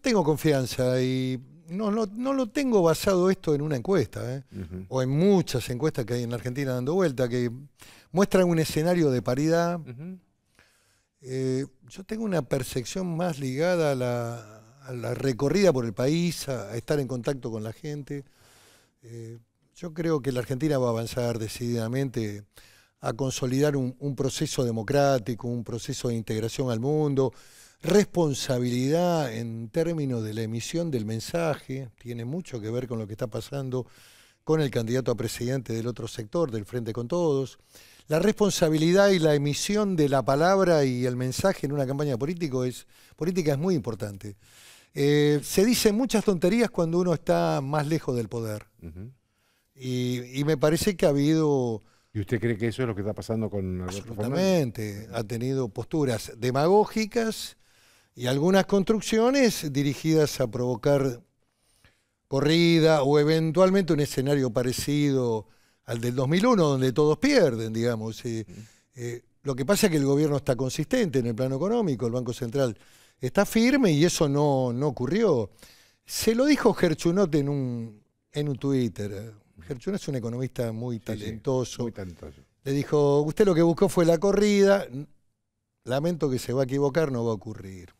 Tengo confianza y no, lo tengo basado esto en una encuesta, ¿eh? o en muchas encuestas que hay en la Argentina dando vuelta, que muestran un escenario de paridad. Eh, yo tengo una percepción más ligada a la, recorrida por el país, a, estar en contacto con la gente. Eh, yo creo que la Argentina va a avanzar decididamente a consolidar un, proceso democrático, un proceso de integración al mundo, responsabilidad en términos de la emisión del mensaje, tiene mucho que ver con lo que está pasando con el candidato a presidente del otro sector, del Frente con Todos, la responsabilidad y la emisión de la palabra y el mensaje en una campaña político es, política es muy importante. Eh, se dicen muchas tonterías cuando uno está más lejos del poder. y me parece que ha habido ¿Y usted cree que eso es lo que está pasando con Alberto Absolutamente. Ha tenido posturas demagógicas y algunas construcciones dirigidas a provocar corrida o eventualmente un escenario parecido al del 2001, donde todos pierden, digamos. Eh, lo que pasa es que el gobierno está consistente en el plano económico, el Banco Central está firme y eso no, no ocurrió. Se lo dijo Gerchunot en un, en un Twitter, es un economista muy talentoso. Le dijo, usted lo que buscó fue la corrida, lamento que se va a equivocar, no va a ocurrir.